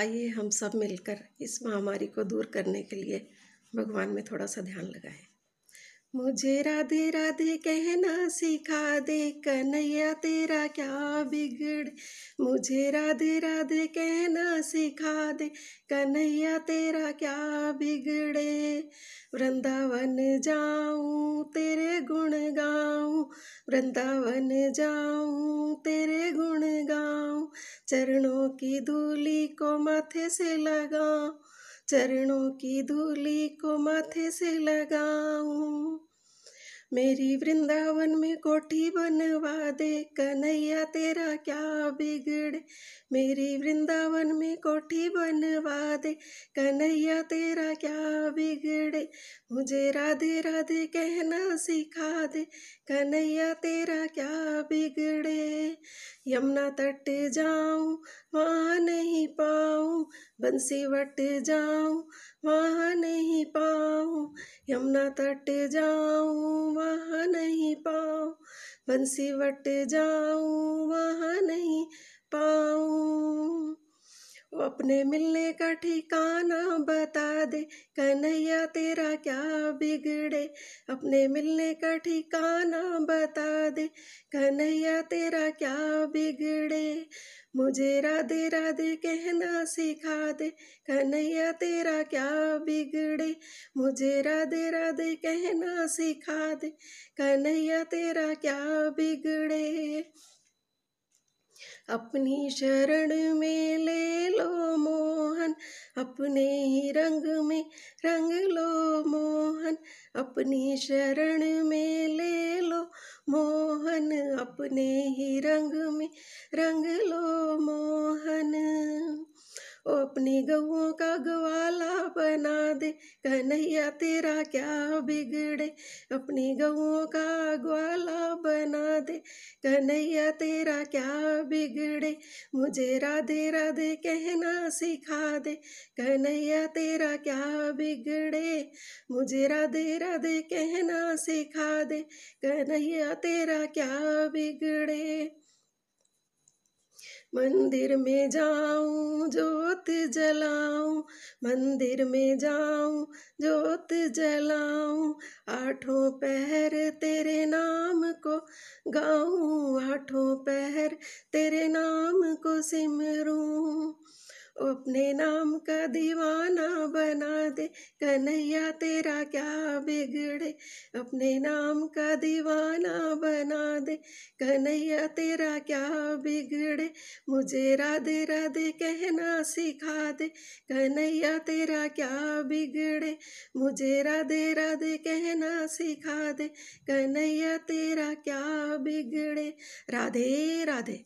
आइए हम सब मिलकर इस महामारी को दूर करने के लिए भगवान में थोड़ा सा ध्यान लगाएं मुझे राधे राधे कहना सिखा दे कन्हैया तेरा क्या बिगड़ मुझे राधे राधे कहना सिखा दे कन्हैया तेरा क्या बिगड़े वृंदावन जाऊँ तेरे गुण गाऊँ वृंदावन जाऊँ तेरे गुण गाऊं चरणों की धूली को माथे से लगाऊं चरणों की धूली को माथे से लगाऊं मेरी वृंदावन में कोठी बनवा दे कन्हैया तेरा क्या बिगड़े मेरी वृंदावन में कोठी बनवा दे कन्हैया तेरा क्या बिगड़े मुझे राधे राधे कहना सिखा दे कन्हैया तेरा क्या बिगड़े यमुना तट जाऊं वहाँ नहीं पाऊं बंसी वट जाऊं वहाँ नहीं पाऊं यमुना तट जाऊँ वहाँ नहीं पाऊँ बंसी वट जाऊँ वहाँ नहीं पाऊँ अपने मिलने का ठिकाना बता दे कन्हैया तेरा क्या बिगड़े अपने मिलने का ठिकाना बता दे कन्हैया तेरा क्या बिगड़े मुझे राधे राधे कहना सिखा दे कन्हैया तेरा क्या बिगड़े मुझे राधे राधे कहना सिखा दे कन्हैया तेरा क्या बिगड़े अपनी शरण में ले लो मोहन अपने ही रंग में रंग लो मोहन अपनी शरण में ले मोहन अपने ही रंग में रंग लो मोहन ओ अपनी गऊ का गवा बना दे कन्हैया तेरा क्या बिगड़े अपनी गऊ का ग्वाला बना दे कन्हैया तेरा क्या बिगड़े मुझे राधे राधे कहना सिखा दे कन्हैया तेरा क्या बिगड़े मुझे राधे राधे कहना सिखा दे कन्हैया तेरा क्या बिगड़े मंदिर में जाऊं जोत जलाऊं मंदिर में जाऊं जोत जलाऊं आठों पहर तेरे नाम को गाऊं आठों पहर तेरे नाम को सिमरूं अपने नाम का दीवाना बना दे कन्हैया तेरा क्या बिगड़े अपने नाम का दीवाना बना दे कन्हैया तेरा क्या बिगड़े मुझे राधे राधे कहना सिखा दे कन्हैया तेरा क्या बिगड़े मुझे राधे राधे कहना सिखा दे कन्हैया तेरा क्या बिगड़े राधे राधे